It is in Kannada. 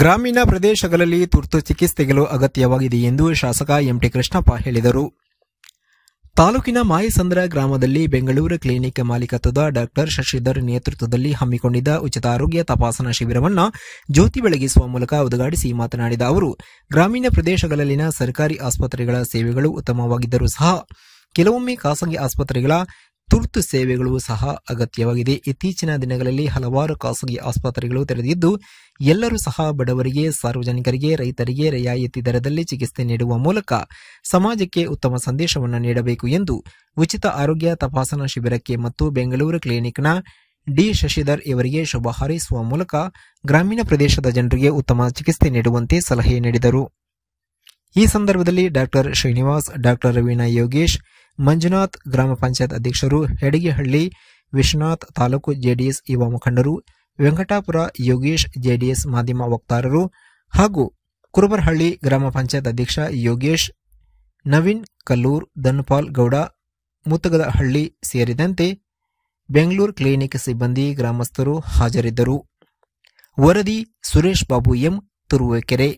ಗ್ರಾಮೀಣ ಪ್ರದೇಶಗಳಲ್ಲಿ ತುರ್ತು ಚಿಕಿತ್ಸೆಗಳು ಅಗತ್ಯವಾಗಿದೆ ಎಂದು ಶಾಸಕ ಎಂಟಿ ಕೃಷ್ಣಪ್ಪ ಹೇಳಿದರು ತಾಲೂಕಿನ ಮಾಯಸಂದ್ರ ಗ್ರಾಮದಲ್ಲಿ ಬೆಂಗಳೂರು ಕ್ಲಿನಿಕ್ ಮಾಲೀಕತ್ವದ ಡಾಕ್ಟರ್ ಶಶಿಧರ್ ನೇತೃತ್ವದಲ್ಲಿ ಹಮ್ಮಿಕೊಂಡಿದ್ದ ಉಚಿತ ಆರೋಗ್ಯ ತಪಾಸಣಾ ಶಿಬಿರವನ್ನು ಜ್ಯೋತಿ ಬೆಳಗಿಸುವ ಮೂಲಕ ಉದ್ಘಾಟಿಸಿ ಮಾತನಾಡಿದ ಅವರು ಗ್ರಾಮೀಣ ಪ್ರದೇಶಗಳಲ್ಲಿನ ಸರ್ಕಾರಿ ಆಸ್ಪತ್ರೆಗಳ ಸೇವೆಗಳು ಉತ್ತಮವಾಗಿದ್ದರೂ ಸಹ ಕೆಲವೊಮ್ಮೆ ಖಾಸಗಿ ಆಸ್ಪತ್ರೆಗಳ ತುರ್ತು ಸೇವೆಗಳು ಸಹ ಅಗತ್ಯವಾಗಿದೆ ಇತ್ತೀಚಿನ ದಿನಗಳಲ್ಲಿ ಹಲವಾರು ಖಾಸಗಿ ಆಸ್ಪತ್ರೆಗಳು ತೆರೆದಿದ್ದು ಎಲ್ಲರೂ ಸಹ ಬಡವರಿಗೆ ಸಾರ್ವಜನಿಕರಿಗೆ ರೈತರಿಗೆ ರಿಯಾಯಿತಿ ದರದಲ್ಲಿ ಚಿಕಿತ್ಸೆ ನೀಡುವ ಮೂಲಕ ಸಮಾಜಕ್ಕೆ ಉತ್ತಮ ಸಂದೇಶವನ್ನು ನೀಡಬೇಕು ಎಂದು ಉಚಿತ ಆರೋಗ್ಯ ತಪಾಸಣಾ ಶಿಬಿರಕ್ಕೆ ಮತ್ತು ಬೆಂಗಳೂರು ಕ್ಲಿನಿಕ್ನ ಡಿ ಶಶಿಧರ್ ಇವರಿಗೆ ಶುಭ ಹಾರೈಸುವ ಮೂಲಕ ಗ್ರಾಮೀಣ ಪ್ರದೇಶದ ಜನರಿಗೆ ಉತ್ತಮ ಚಿಕಿತ್ಸೆ ನೀಡುವಂತೆ ಸಲಹೆ ನೀಡಿದರು ಈ ಸಂದರ್ಭದಲ್ಲಿ ಡಾಕ್ಟರ್ ಶ್ರೀನಿವಾಸ್ ಡಾಕ್ಟರ್ ರವೀನಾ ಯೋಗೇಶ್ ಮಂಜುನಾಥ್ ಗ್ರಾಮ ಪಂಚಾಯತ್ ಅಧ್ಯಕ್ಷರು ಹೆಡಗಿಹಳ್ಳಿ ವಿಶ್ವನಾಥ್ ತಾಲೂಕು ಜೆಡಿಎಸ್ ಯುವ ಮುಖಂಡರು ವೆಂಕಟಾಪುರ ಯೋಗೇಶ್ ಜೆಡಿಎಸ್ ಮಾಧ್ಯಮ ವಕ್ತಾರರು ಹಾಗೂ ಕುರುಬರಹಳ್ಳಿ ಗ್ರಾಮ ಪಂಚಾಯತ್ ಅಧ್ಯಕ್ಷ ಯೋಗೇಶ್ ನವೀನ್ ಕಲ್ಲೂರ್ ಧನ್ಪಾಲ್ ಗೌಡ ಮುತ್ತಗದಹಳ್ಳಿ ಸೇರಿದಂತೆ ಬೆಂಗಳೂರು ಕ್ಲಿನಿಕ್ ಸಿಬ್ಬಂದಿ ಗ್ರಾಮಸ್ಥರು ಹಾಜರಿದ್ದರು ವರದಿ ಸುರೇಶ್ ಬಾಬು ಎಂ ತುರುವೇಕೆರೆ